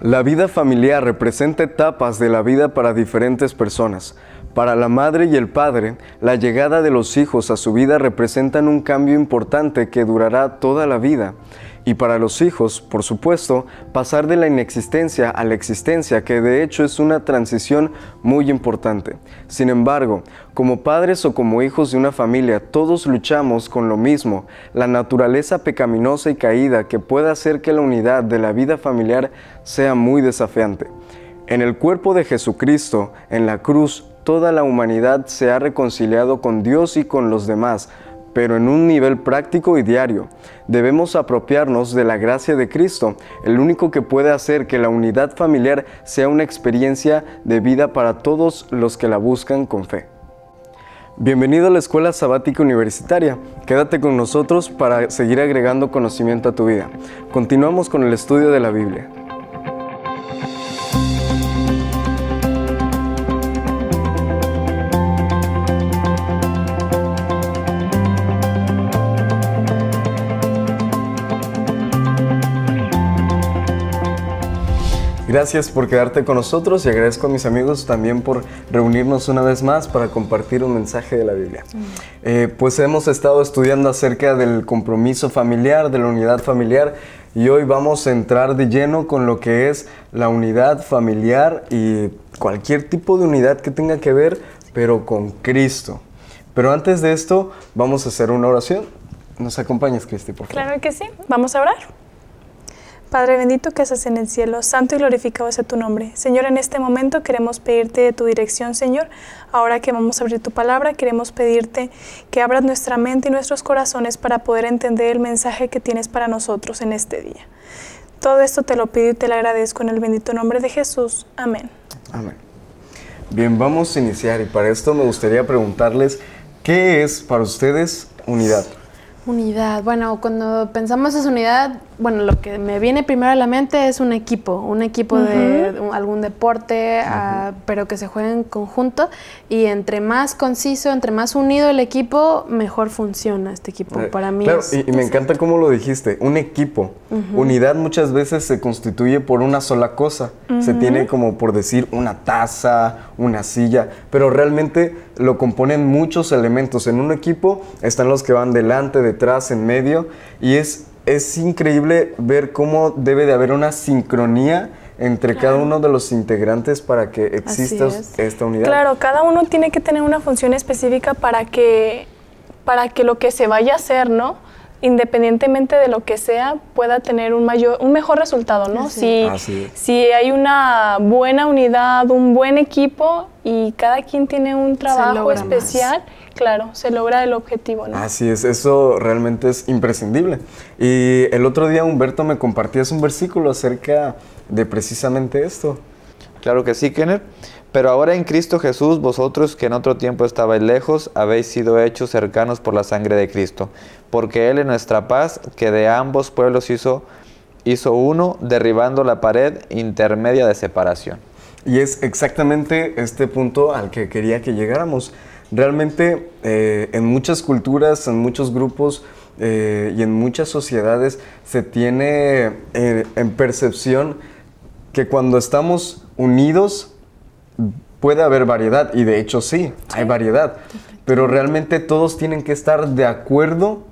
La vida familiar representa etapas de la vida para diferentes personas. Para la madre y el padre, la llegada de los hijos a su vida representan un cambio importante que durará toda la vida. Y para los hijos, por supuesto, pasar de la inexistencia a la existencia, que de hecho es una transición muy importante. Sin embargo, como padres o como hijos de una familia, todos luchamos con lo mismo, la naturaleza pecaminosa y caída que puede hacer que la unidad de la vida familiar sea muy desafiante. En el cuerpo de Jesucristo, en la cruz, toda la humanidad se ha reconciliado con Dios y con los demás, pero en un nivel práctico y diario. Debemos apropiarnos de la gracia de Cristo, el único que puede hacer que la unidad familiar sea una experiencia de vida para todos los que la buscan con fe. Bienvenido a la Escuela Sabática Universitaria. Quédate con nosotros para seguir agregando conocimiento a tu vida. Continuamos con el estudio de la Biblia. Gracias por quedarte con nosotros y agradezco a mis amigos también por reunirnos una vez más para compartir un mensaje de la Biblia. Mm. Eh, pues hemos estado estudiando acerca del compromiso familiar, de la unidad familiar y hoy vamos a entrar de lleno con lo que es la unidad familiar y cualquier tipo de unidad que tenga que ver, pero con Cristo. Pero antes de esto, vamos a hacer una oración. ¿Nos acompañas, Cristi, por favor? Claro que sí. Vamos a orar. Padre bendito que estás en el cielo, santo y glorificado sea tu nombre. Señor, en este momento queremos pedirte tu dirección, Señor. Ahora que vamos a abrir tu palabra, queremos pedirte que abras nuestra mente y nuestros corazones para poder entender el mensaje que tienes para nosotros en este día. Todo esto te lo pido y te lo agradezco en el bendito nombre de Jesús. Amén. Amén. Bien, vamos a iniciar y para esto me gustaría preguntarles, ¿qué es para ustedes unidad? Unidad. Bueno, cuando pensamos en unidad, bueno, lo que me viene primero a la mente es un equipo, un equipo de algún deporte, ah, pero que se juegue en conjunto y entre más conciso, entre más unido el equipo, mejor funciona este equipo. Eh, Para mí y, me encanta cómo lo dijiste, un equipo. Unidad muchas veces se constituye por una sola cosa. Se tiene como por decir una taza, una silla, pero realmente lo componen muchos elementos. En un equipo están los que van delante, detrás, en medio y es es increíble ver cómo debe de haber una sincronía entre cada uno de los integrantes para que exista esta unidad. Claro, cada uno tiene que tener una función específica para que, para que lo que se vaya a hacer, ¿no? independientemente de lo que sea, pueda tener un, mayor, un mejor resultado, ¿no? Si, si, hay una buena unidad, un buen equipo y cada quien tiene un trabajo especial. Claro, se logra el objetivo, ¿no? Así es, eso realmente es imprescindible. Y el otro día Humberto me compartías un versículo acerca de precisamente esto. Claro que sí, Kenner. Pero ahora en Cristo Jesús, vosotros que en otro tiempo estabais lejos, habéis sido hechos cercanos por la sangre de Cristo, porque Él en nuestra paz, que de ambos pueblos hizo, hizo uno, derribando la pared intermedia de separación. Y es exactamente este punto al que quería que llegáramos. Realmente eh, en muchas culturas, en muchos grupos eh, y en muchas sociedades se tiene eh, en percepción que cuando estamos unidos puede haber variedad y de hecho sí, hay variedad, pero realmente todos tienen que estar de acuerdo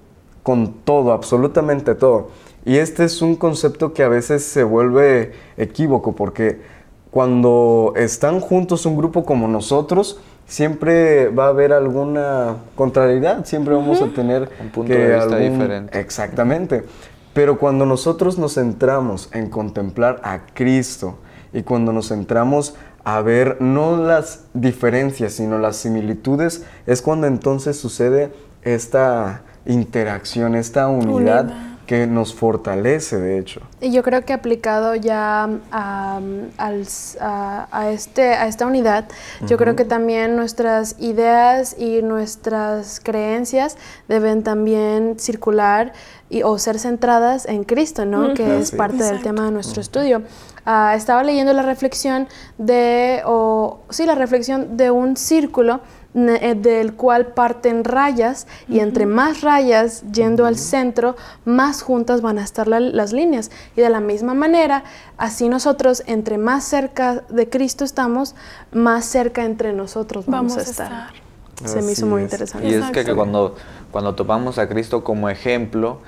con todo, absolutamente todo. Y este es un concepto que a veces se vuelve equívoco porque cuando están juntos un grupo como nosotros, siempre va a haber alguna contrariedad, siempre vamos a tener un punto que de diferente. Exactamente. Pero cuando nosotros nos centramos en contemplar a Cristo y cuando nos centramos a ver no las diferencias, sino las similitudes, es cuando entonces sucede esta interacción, esta unidad que nos fortalece, de hecho. Y yo creo que aplicado ya a, este, a esta unidad, yo creo que también nuestras ideas y nuestras creencias deben también circular y, o ser centradas en Cristo, ¿no? Que es parte del tema de nuestro estudio. Ah, estaba leyendo la reflexión de, o sí, la reflexión de un círculo eh, del cual parten rayas y entre más rayas yendo al centro, más juntas van a estar las líneas. Y de la misma manera, así nosotros, entre más cerca de Cristo estamos, más cerca entre nosotros vamos, a estar. Se me hizo muy interesante. Y es que, cuando, cuando tomamos a Cristo como ejemplo,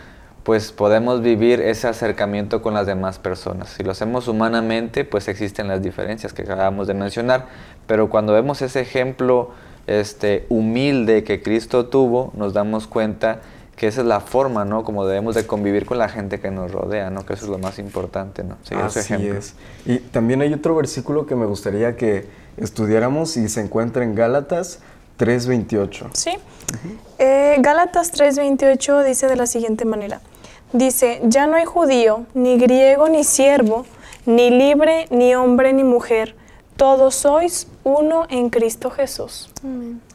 pues podemos vivir ese acercamiento con las demás personas. Si lo hacemos humanamente, pues existen las diferencias que acabamos de mencionar, pero cuando vemos ese ejemplo, este, humilde que Cristo tuvo, nos damos cuenta que esa es la forma, ¿no? Como debemos de convivir con la gente que nos rodea, ¿no? Que eso es lo más importante, ¿no? Así es. Y también hay otro versículo que me gustaría que estudiáramos y se encuentra en Gálatas 3.28. Sí. Eh, Gálatas 3.28 dice de la siguiente manera. Dice, ya no hay judío, ni griego, ni siervo, ni libre, ni hombre, ni mujer, todos sois uno en Cristo Jesús.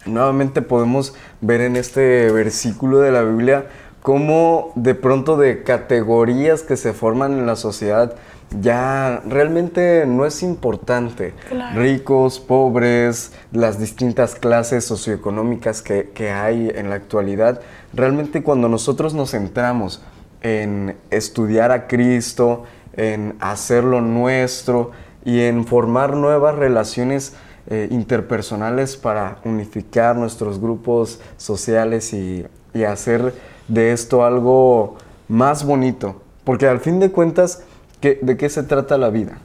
Nuevamente podemos ver en este versículo de la Biblia cómo de pronto de categorías que se forman en la sociedad ya realmente no es importante. Ricos, pobres, las distintas clases socioeconómicas que, que hay en la actualidad, realmente cuando nosotros nos centramos en estudiar a Cristo, en hacerlo nuestro, y en formar nuevas relaciones eh, interpersonales para unificar nuestros grupos sociales y, y hacer de esto algo más bonito. Porque al fin de cuentas, ¿qué, ¿de qué se trata la vida?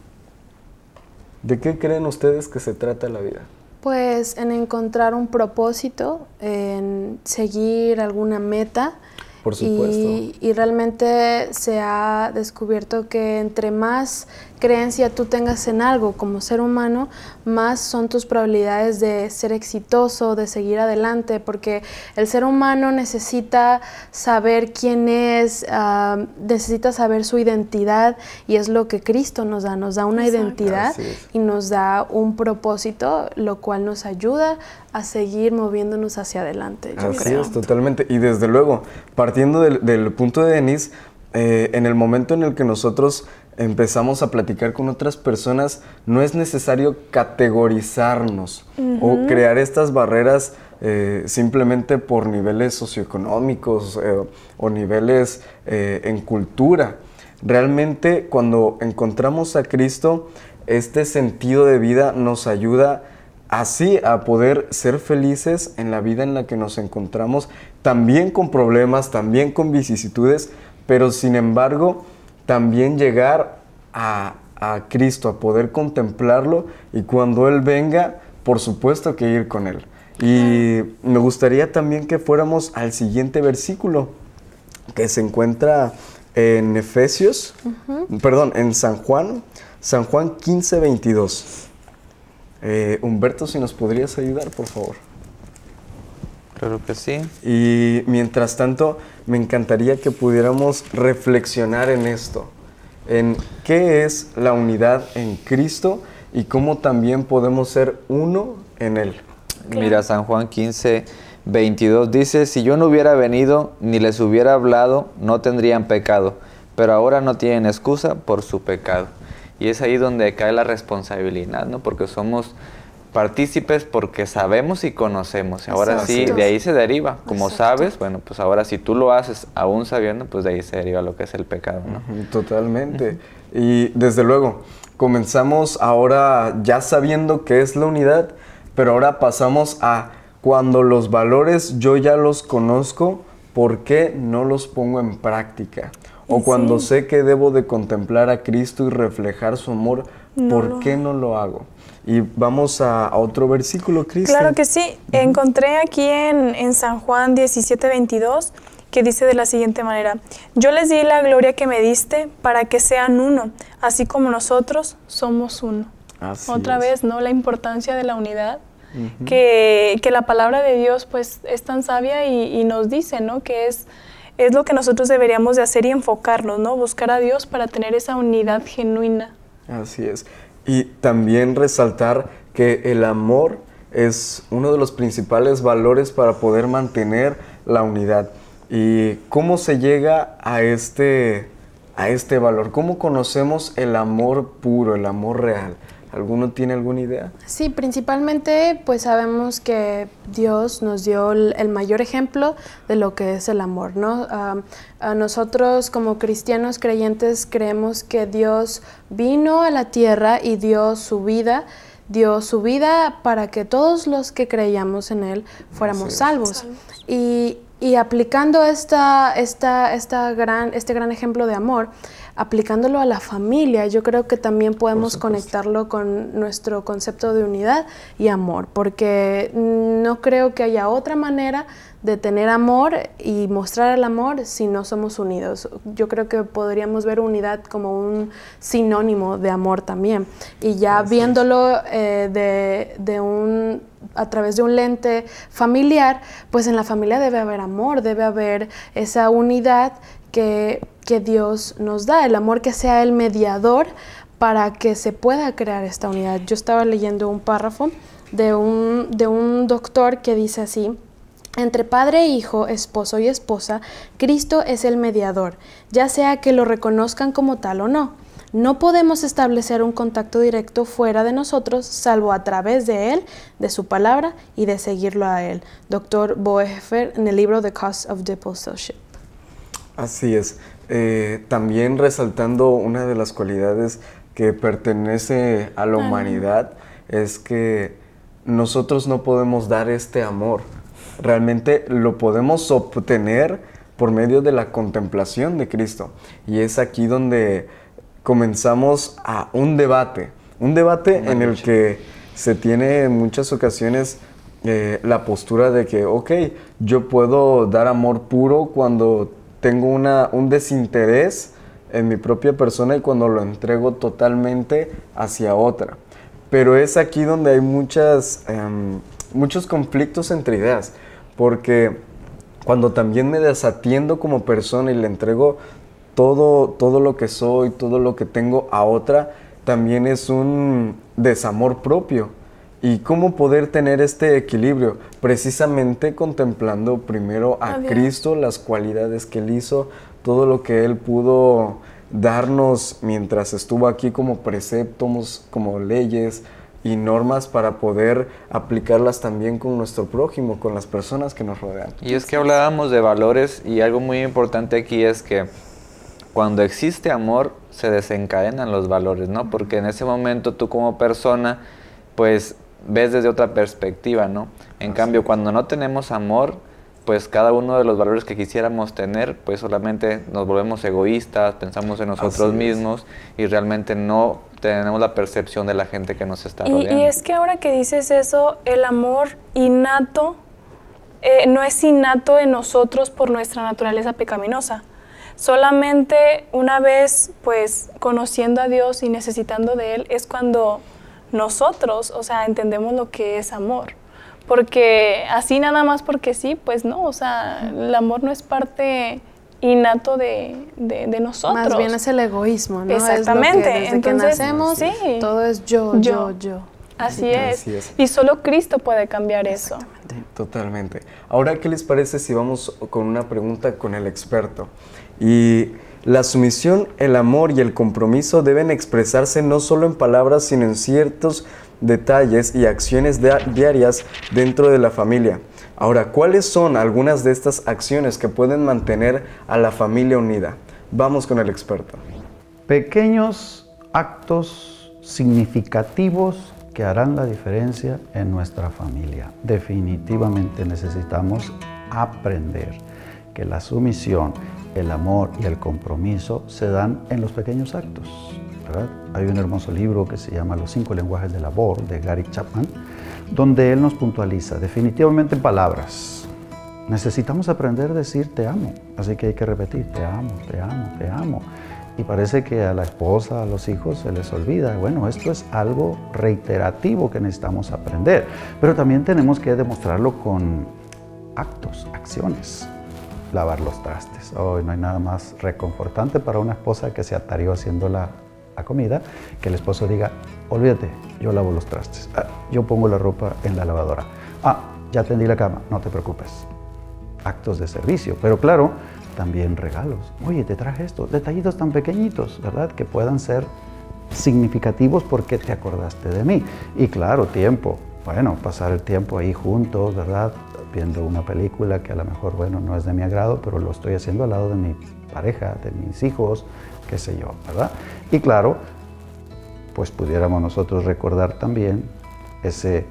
¿De qué creen ustedes que se trata la vida? Pues en encontrar un propósito, en seguir alguna meta. Por supuesto. Y, y realmente se ha descubierto que entre más creencia tú tengas en algo como ser humano, más son tus probabilidades de ser exitoso, de seguir adelante, porque el ser humano necesita saber quién es, ah, necesita saber su identidad y es lo que Cristo nos da, nos da una identidad y nos da un propósito, lo cual nos ayuda a seguir moviéndonos hacia adelante. Así es, totalmente. Y desde luego, partiendo del, punto de Denis eh, en el momento en el que nosotros empezamos a platicar con otras personas, no es necesario categorizarnos o crear estas barreras eh, simplemente por niveles socioeconómicos eh, o niveles eh, en cultura. Realmente cuando encontramos a Cristo, este sentido de vida nos ayuda así a poder ser felices en la vida en la que nos encontramos, también con problemas, también con vicisitudes, pero sin embargo, también llegar a, Cristo, a poder contemplarlo y cuando Él venga, por supuesto que ir con Él. Y me gustaría también que fuéramos al siguiente versículo, que se encuentra en Efesios, perdón, en San Juan, San Juan 15, 22. Eh, Humberto, si nos podrías ayudar, por favor que sí. Y mientras tanto, me encantaría que pudiéramos reflexionar en esto, en qué es la unidad en Cristo y cómo también podemos ser uno en Él. Mira, San Juan 15, 22 dice, si yo no hubiera venido ni les hubiera hablado, no tendrían pecado, pero ahora no tienen excusa por su pecado. Y es ahí donde cae la responsabilidad, ¿no? Porque somos partícipes porque sabemos y conocemos. Ahora sí, de ahí se deriva. Como sabes, bueno, pues ahora si tú lo haces aún sabiendo, pues de ahí se deriva lo que es el pecado, ¿no? Totalmente. y desde luego, comenzamos ahora ya sabiendo qué es la unidad, pero ahora pasamos a cuando los valores yo ya los conozco, ¿por qué no los pongo en práctica? O cuando sé que debo de contemplar a Cristo y reflejar su amor, ¿Por qué no lo hago? Y vamos a, otro versículo, Cristo. Claro que sí. Encontré aquí en, San Juan 17, 22, que dice de la siguiente manera, yo les di la gloria que me diste para que sean uno, así como nosotros somos uno. Otra vez, ¿no? La importancia de la unidad, que, la palabra de Dios pues es tan sabia y, nos dice, ¿no? Que es, es lo que nosotros deberíamos de hacer y enfocarnos, ¿no? Buscar a Dios para tener esa unidad genuina. Así es. Y también resaltar que el amor es uno de los principales valores para poder mantener la unidad. ¿Y cómo se llega a este, a este valor? ¿Cómo conocemos el amor puro, el amor real? ¿Alguno tiene alguna idea? Sí, principalmente pues sabemos que Dios nos dio el mayor ejemplo de lo que es el amor, ¿no? Ah, a nosotros como cristianos creyentes creemos que Dios vino a la tierra y dio su vida dio su vida para que todos los que creíamos en Él fuéramos salvos. Y, y aplicando esta, esta, esta gran, este gran ejemplo de amor, aplicándolo a la familia, yo creo que también podemos conectarlo con nuestro concepto de unidad y amor, porque no creo que haya otra manera de tener amor y mostrar el amor si no somos unidos. Yo creo que podríamos ver unidad como un sinónimo de amor también. Y ya viéndolo eh, de, de un a través de un lente familiar, pues en la familia debe haber amor, debe haber esa unidad que que Dios nos da, el amor que sea el mediador para que se pueda crear esta unidad. Yo estaba leyendo un párrafo de un, de un doctor que dice así, entre padre e hijo, esposo y esposa, Cristo es el mediador, ya sea que lo reconozcan como tal o no. No podemos establecer un contacto directo fuera de nosotros, salvo a través de Él, de su palabra y de seguirlo a Él. Doctor Boefer, en el libro The Cost of Discipleship. Así es. Eh, también resaltando una de las cualidades que pertenece a la humanidad es que nosotros no podemos dar este amor. Realmente lo podemos obtener por medio de la contemplación de Cristo. Y es aquí donde comenzamos a un debate, un debate en el que se tiene en muchas ocasiones eh, la postura de que, ok, yo puedo dar amor puro cuando tengo un desinterés en mi propia persona y cuando lo entrego totalmente hacia otra. Pero es aquí donde hay muchas, em, muchos conflictos entre ideas, porque cuando también me desatiendo como persona y le entrego todo, todo lo que soy, todo lo que tengo a otra, también es un desamor propio y cómo poder tener este equilibrio, precisamente contemplando primero a Cristo, las cualidades que él hizo, todo lo que él pudo darnos mientras estuvo aquí como preceptos, como leyes y normas para poder aplicarlas también con nuestro prójimo, con las personas que nos rodean. Y es que hablábamos de valores y algo muy importante aquí es que cuando existe amor se desencadenan los valores, ¿no? Porque en ese momento tú como persona pues ves desde otra perspectiva, ¿no? En cambio, cuando no tenemos amor, pues cada uno de los valores que quisiéramos tener, pues solamente nos volvemos egoístas, pensamos en nosotros mismos y realmente no tenemos la percepción de la gente que nos está rodeando. Y, es que ahora que dices eso, el amor innato eh, no es innato en nosotros por nuestra naturaleza pecaminosa. Solamente una vez, pues, conociendo a Dios y necesitando de Él, es cuando nosotros, o sea, entendemos lo que es amor. Porque así nada más porque sí, pues no, o sea, el amor no es parte innato de, nosotros. Más bien es el egoísmo, ¿no? Exactamente. Es que desde que nacemos, todo es yo, yo, yo. Así, es. Así es. Y solo Cristo puede cambiar eso. Totalmente. Ahora, ¿qué les parece si vamos con una pregunta con el experto? Y la sumisión, el amor y el compromiso deben expresarse no solo en palabras, sino en ciertos detalles y acciones diarias dentro de la familia. Ahora, ¿cuáles son algunas de estas acciones que pueden mantener a la familia unida? Vamos con el experto. Pequeños actos significativos que harán la diferencia en nuestra familia. Definitivamente necesitamos aprender que la sumisión, el amor y el compromiso se dan en los pequeños actos. Hay un hermoso libro que se llama Los cinco lenguajes del amor de Gary Chapman, donde él nos puntualiza definitivamente en palabras. Necesitamos aprender a decir te amo, así que hay que repetir te amo, te amo, te amo. Y parece que a la esposa, a los hijos se les olvida. Bueno, esto es algo reiterativo que necesitamos aprender, pero también tenemos que demostrarlo con actos, acciones lavar los trastes. Hoy no hay nada más reconfortante para una esposa que se atarió haciendo la, la comida, que el esposo diga, olvídate, yo lavo los trastes, ah, yo pongo la ropa en la lavadora, ah, ya tendí la cama, no te preocupes. Actos de servicio, pero claro, también regalos. Oye, te traje esto, detallitos tan pequeñitos, ¿verdad? Que puedan ser significativos porque te acordaste de mí. Y claro, tiempo. Bueno, pasar el tiempo ahí juntos, ¿verdad? viendo una película que a lo mejor, bueno, no es de mi agrado, pero lo estoy haciendo al lado de mi pareja, de mis hijos, qué sé yo, ¿verdad? Y claro, pues pudiéramos nosotros recordar también ese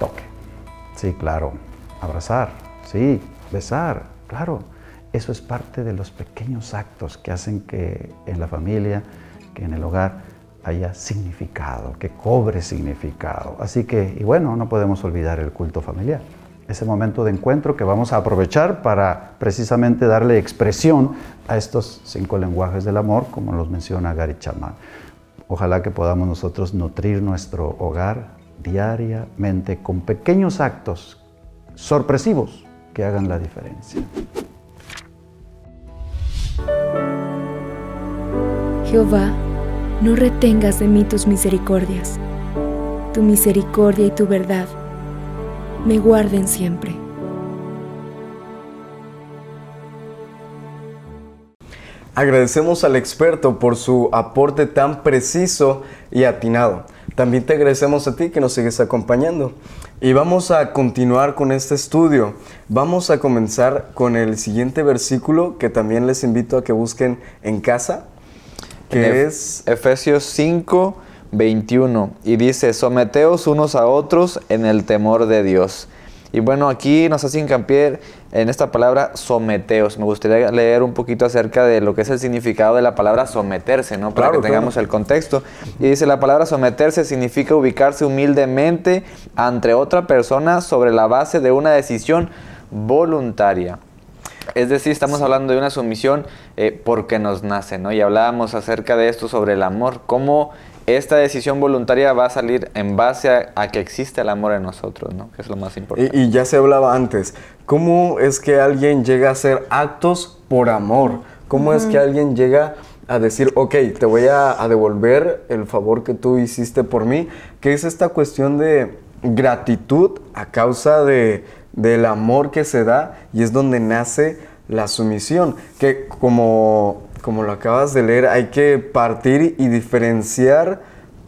toque. Sí, claro, abrazar, sí, besar, claro. Eso es parte de los pequeños actos que hacen que en la familia, que en el hogar, haya significado, que cobre significado. Así que, y bueno, no podemos olvidar el culto familiar ese momento de encuentro que vamos a aprovechar para precisamente darle expresión a estos cinco lenguajes del amor, como los menciona Gary Chapman. Ojalá que podamos nosotros nutrir nuestro hogar diariamente con pequeños actos sorpresivos que hagan la diferencia. Jehová, no retengas de mí tus misericordias. Tu misericordia y tu verdad me guarden siempre. Agradecemos al experto por su aporte tan preciso y atinado. También te agradecemos a ti que nos sigues acompañando. Y vamos a continuar con este estudio. Vamos a comenzar con el siguiente versículo que también les invito a que busquen en casa, que es Efesios 5, 21 y dice, someteos unos a otros en el temor de Dios. Y bueno, aquí nos hace hincapié en esta palabra someteos. Me gustaría leer un poquito acerca de lo que es el significado de la palabra someterse, ¿no? Para que tengamos el contexto. Y dice, la palabra someterse significa ubicarse humildemente ante otra persona sobre la base de una decisión voluntaria. Es decir, estamos hablando de una sumisión eh, porque nos nace, ¿no? Y hablábamos acerca de esto sobre el amor, cómo esta decisión voluntaria va a salir en base a, que existe el amor en nosotros, ¿no? Que es lo más importante. Y, ya se hablaba antes, ¿cómo es que alguien llega a hacer actos por amor? ¿Cómo es que alguien llega a decir, ok, te voy a, devolver el favor que tú hiciste por mí? Que es esta cuestión de gratitud a causa del amor que se da y es donde nace la sumisión, que como como lo acabas de leer, hay que partir y diferenciar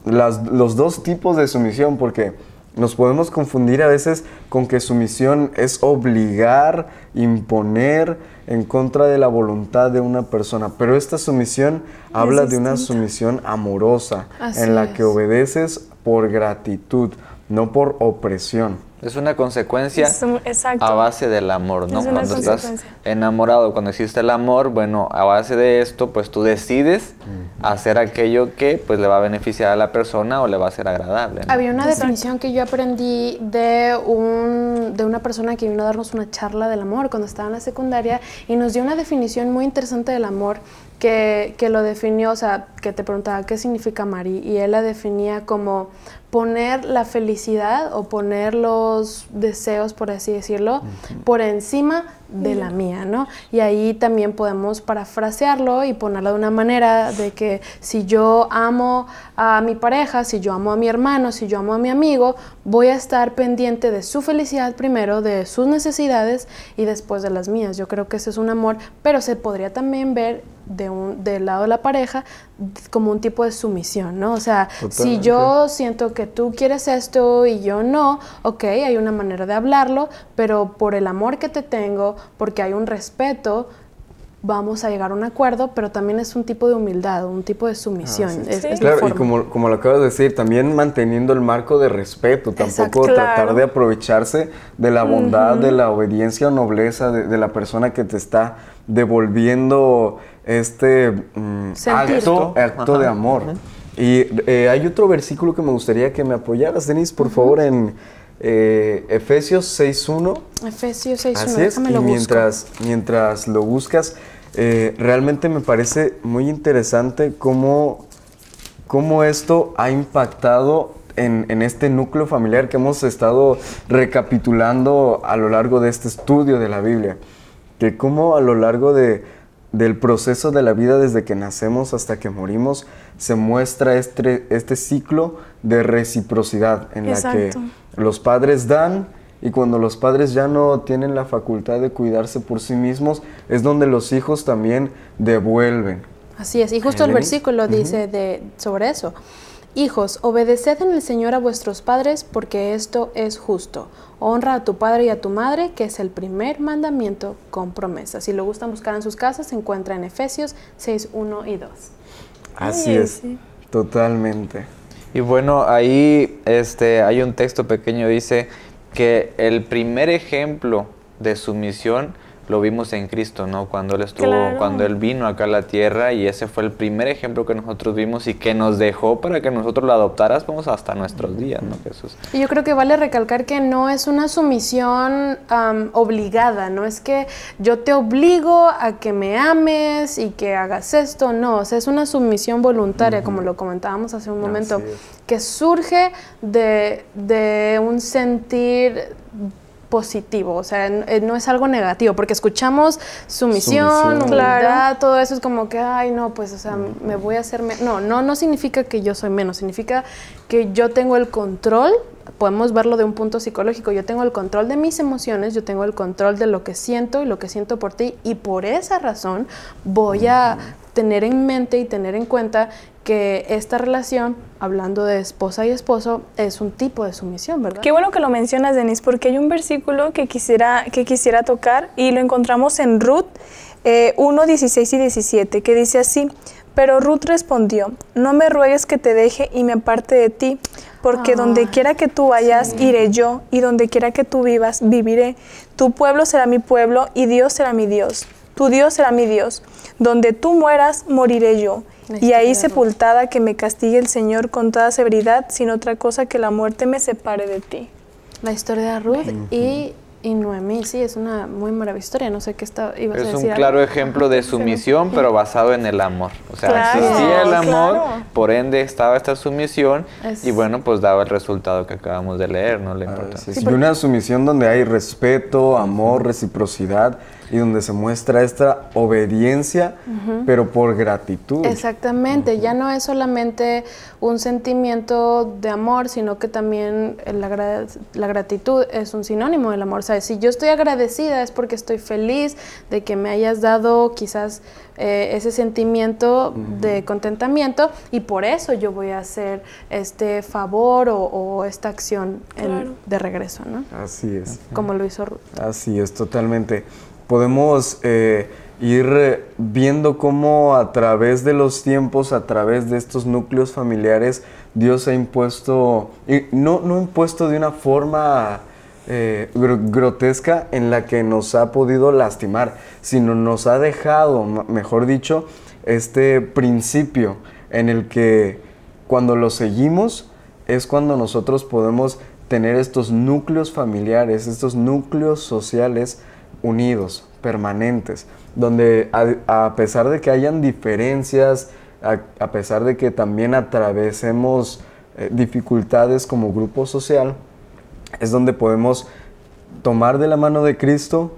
las, los dos tipos de sumisión, porque nos podemos confundir a veces con que sumisión es obligar, imponer en contra de la voluntad de una persona, pero esta sumisión habla de una sumisión amorosa, en la que obedeces por gratitud, no por opresión. Es una consecuencia a base del amor, ¿no? cuando estás enamorado, cuando existe el amor, bueno, a base de esto, pues tú decides hacer aquello que pues le va a beneficiar a la persona o le va a ser agradable. Había una definición que yo aprendí de, un, de una persona que vino a darnos una charla del amor cuando estaba en la secundaria y nos dio una definición muy interesante del amor que, lo definió, o sea, que te preguntaba qué significa amar y él la definía como poner la felicidad o poner los deseos, por así decirlo, por encima de la mía, ¿no? Y ahí también podemos parafrasearlo y ponerlo de una manera de que si yo amo a mi pareja, si yo amo a mi hermano, si yo amo a mi amigo, voy a estar pendiente de su felicidad primero, de sus necesidades y después de las mías. Yo creo que ese es un amor, pero se podría también ver de un, del lado de la pareja como un tipo de sumisión, ¿no? O sea, si yo siento que tú quieres esto y yo no, ok, hay una manera de hablarlo, pero por el amor que te tengo, porque hay un respeto, vamos a llegar a un acuerdo, pero también es un tipo de humildad, un tipo de sumisión. Ah, claro, y como, como lo acabas de decir, también manteniendo el marco de respeto, tampoco tratar de aprovecharse de la bondad, de la obediencia o nobleza de, la persona que te está devolviendo este mm, acto, de amor. Y eh, hay otro versículo que me gustaría que me apoyaras, Denis, por favor, en... Eh, Efesios 6.1. Efesios 6.1, déjame mientras, mientras lo buscas, eh, realmente me parece muy interesante cómo, cómo esto ha impactado en, en, este núcleo familiar que hemos estado recapitulando a lo largo de este estudio de la Biblia. Que cómo a lo largo de del proceso de la vida desde que nacemos hasta que morimos, se muestra este, este ciclo de reciprocidad en la que los padres dan y cuando los padres ya no tienen la facultad de cuidarse por sí mismos, es donde los hijos también devuelven. Así es, y justo el versículo dice de, sobre eso, Hijos, obedeced en el Señor a vuestros padres, porque esto es justo. Honra a tu padre y a tu madre, que es el primer mandamiento con promesa. Si lo gustan buscar en sus casas, se encuentra en Efesios 6, 1 y 2. Así es, totalmente. Y bueno, ahí este, hay un texto pequeño, dice que el primer ejemplo de sumisión lo vimos en Cristo, ¿no? Cuando él estuvo, cuando él vino acá a la tierra y ese fue el primer ejemplo que nosotros vimos y que nos dejó para que nosotros lo adoptáramos hasta nuestros días, ¿no? Jesús. Y yo creo que vale recalcar que no es una sumisión obligada, no es que yo te obligo a que me ames y que hagas esto, no, o sea, es una sumisión voluntaria, como lo comentábamos hace un momento, que surge de, de un sentir positivo, o sea, eh, no es algo negativo, porque escuchamos sumisión, todo eso es como que, ay, no, pues, o sea, mm. me voy a hacer... No, no, no significa que yo soy menos, significa que yo tengo el control, podemos verlo de un punto psicológico, yo tengo el control de mis emociones, yo tengo el control de lo que siento y lo que siento por ti, y por esa razón voy a tener en mente y tener en cuenta que esta relación, hablando de esposa y esposo, es un tipo de sumisión, ¿verdad? Qué bueno que lo mencionas, Denise, porque hay un versículo que quisiera, que quisiera tocar y lo encontramos en Ruth 1, eh, 16 y 17, que dice así, pero Ruth respondió, no me ruegues que te deje y me aparte de ti, porque ah, donde quiera que tú vayas, iré yo, y donde quiera que tú vivas, viviré. Tu pueblo será mi pueblo y Dios será mi Dios. Tu Dios será mi Dios donde tú mueras, moriré yo. Y ahí sepultada que me castigue el Señor con toda severidad, sin otra cosa que la muerte me separe de ti. La historia de Ruth y, Noemí, sí, es una muy maravillosa historia. No sé qué está, es a decir un claro ejemplo de sumisión, pero basado en el amor. O sea, existía el amor, por ende estaba esta sumisión y bueno, pues daba el resultado que acabamos de leer, ¿no? le ah, importa. Y una sumisión donde hay respeto, amor, reciprocidad y donde se muestra esta obediencia, pero por gratitud. Exactamente, ya no es solamente un sentimiento de amor, sino que también la, gratitud es un sinónimo del amor. ¿sabes? Si yo estoy agradecida es porque estoy feliz de que me hayas dado quizás eh, ese sentimiento de contentamiento y por eso yo voy a hacer este favor o, esta acción de regreso, ¿no? Así es. Como lo hizo Ruth. Así es, totalmente podemos eh, ir eh, viendo cómo a través de los tiempos, a través de estos núcleos familiares, Dios ha impuesto, y no, no impuesto de una forma eh, grotesca en la que nos ha podido lastimar, sino nos ha dejado, mejor dicho, este principio en el que cuando lo seguimos es cuando nosotros podemos tener estos núcleos familiares, estos núcleos sociales unidos, permanentes, donde a, pesar de que hayan diferencias, a, pesar de que también atravesemos eh, dificultades como grupo social, es donde podemos tomar de la mano de Cristo,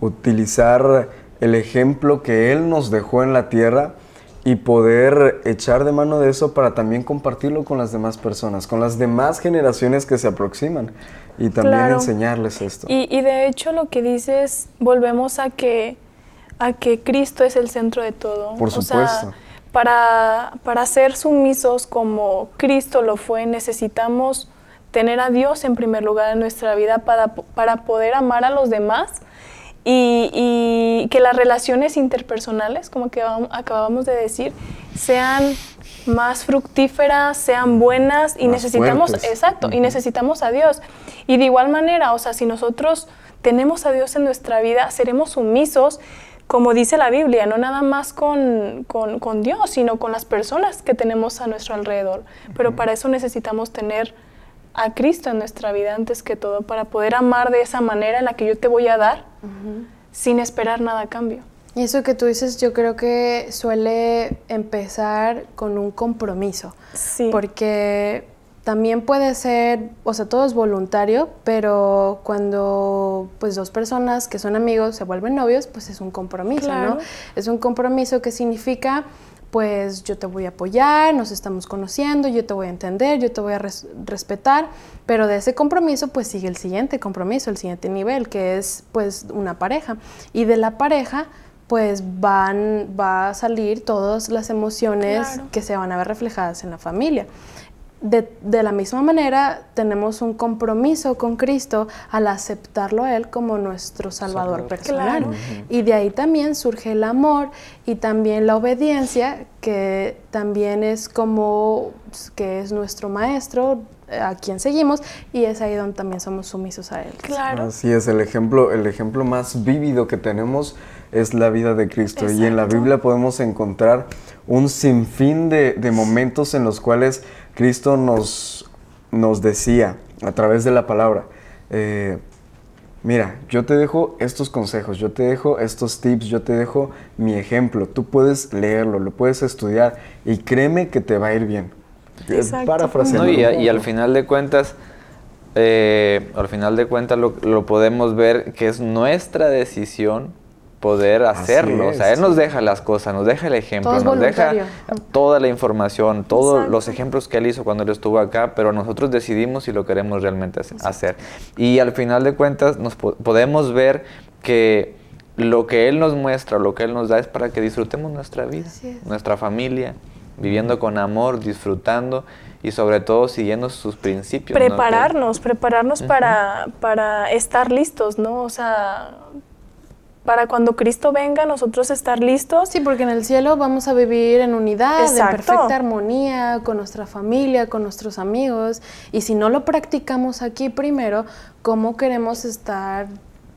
utilizar el ejemplo que Él nos dejó en la tierra y poder echar de mano de eso para también compartirlo con las demás personas, con las demás generaciones que se aproximan. Y también enseñarles esto. Y, y, de hecho lo que dices, volvemos a que, a que Cristo es el centro de todo. Por O sea, para, para ser sumisos como Cristo lo fue, necesitamos tener a Dios en primer lugar en nuestra vida para, para poder amar a los demás y, que las relaciones interpersonales, como que acabamos de decir, sean más fructíferas, sean buenas y necesitamos, exacto, y necesitamos a Dios. Y de igual manera, o sea, si nosotros tenemos a Dios en nuestra vida, seremos sumisos, como dice la Biblia, no nada más con, Dios, sino con las personas que tenemos a nuestro alrededor. Pero para eso necesitamos tener a Cristo en nuestra vida antes que todo para poder amar de esa manera en la que yo te voy a dar sin esperar nada a cambio. Y eso que tú dices, yo creo que suele empezar con un compromiso. Sí. Porque también puede ser, o sea, todo es voluntario, pero cuando pues dos personas que son amigos se vuelven novios, pues es un compromiso, ¿no? Es un compromiso que significa pues yo te voy a apoyar, nos estamos conociendo, yo te voy a entender, yo te voy a respetar, pero de ese compromiso pues sigue el siguiente compromiso, el siguiente nivel, que es pues una pareja. Y de la pareja pues van, va a salir todas las emociones que se van a ver reflejadas en la familia de, la misma manera, tenemos un compromiso con Cristo al aceptarlo a Él como nuestro Salvador, personal. Y de ahí también surge el amor y también la obediencia, que también es como pues, que es nuestro Maestro eh, a quien seguimos y es ahí donde también somos sumisos a Él. Claro. Así es, el ejemplo, el ejemplo más vívido que tenemos es la vida de Cristo y en la Biblia podemos encontrar un sinfín de, de momentos en los cuales Cristo nos, nos decía a través de la palabra, eh, mira, yo te dejo estos consejos, yo te dejo estos tips, yo te dejo mi ejemplo, tú puedes leerlo, lo puedes estudiar y créeme que te va a ir bien. Parafraseando. y, al final de cuentas, eh, al final de cuentas lo podemos ver que es nuestra decisión poder hacerlo. o sea, Él nos deja las cosas, nos deja el ejemplo, nos deja toda la información, todos los ejemplos que Él hizo cuando Él estuvo acá, pero nosotros decidimos si lo queremos realmente hacer. Y al final de cuentas nos podemos ver que lo que Él nos muestra, lo que Él nos da es para que disfrutemos nuestra vida, nuestra familia, viviendo con amor, disfrutando y sobre todo siguiendo sus principios. Prepararnos, prepararnos para, para estar listos, ¿no? O sea, para cuando Cristo venga, nosotros estar listos. Sí, porque en el cielo vamos a vivir en unidad, en perfecta armonía, con nuestra familia, con nuestros amigos. Y si no lo practicamos aquí primero, ¿cómo queremos estar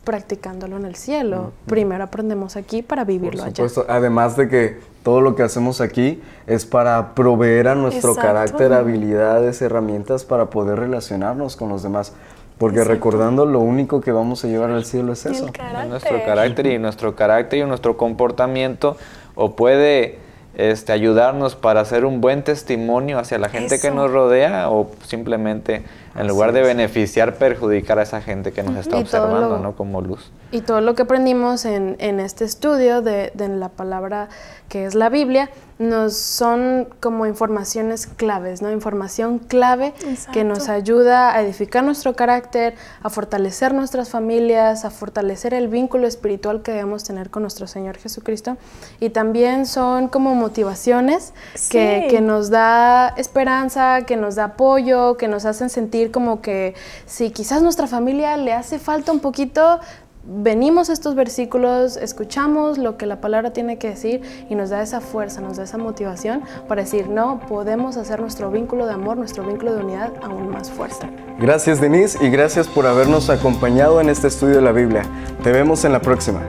practicándolo en el cielo? Primero aprendemos aquí para vivirlo Por supuesto. Además de que todo lo que hacemos aquí es para proveer a nuestro carácter habilidades, herramientas para poder relacionarnos con los demás. Porque recordando lo único que vamos a llevar al cielo es eso. nuestro carácter y nuestro carácter y nuestro comportamiento o puede este, ayudarnos para hacer un buen testimonio hacia la gente que nos rodea o simplemente en lugar de beneficiar, perjudicar a esa gente que nos está observando, ¿no? Como luz. Y todo lo que aprendimos en, en este estudio de, de, la palabra que es la Biblia, nos son como informaciones claves, ¿no? Información clave que nos ayuda a edificar nuestro carácter, a fortalecer nuestras familias, a fortalecer el vínculo espiritual que debemos tener con nuestro Señor Jesucristo. Y también son como motivaciones que, que nos da esperanza, que nos da apoyo, que nos hacen sentir como que si quizás nuestra familia le hace falta un poquito, venimos a estos versículos, escuchamos lo que la palabra tiene que decir y nos da esa fuerza, nos da esa motivación para decir, no, podemos hacer nuestro vínculo de amor, nuestro vínculo de unidad aún más fuerte. Gracias Denise y gracias por habernos acompañado en este estudio de la Biblia. Te vemos en la próxima.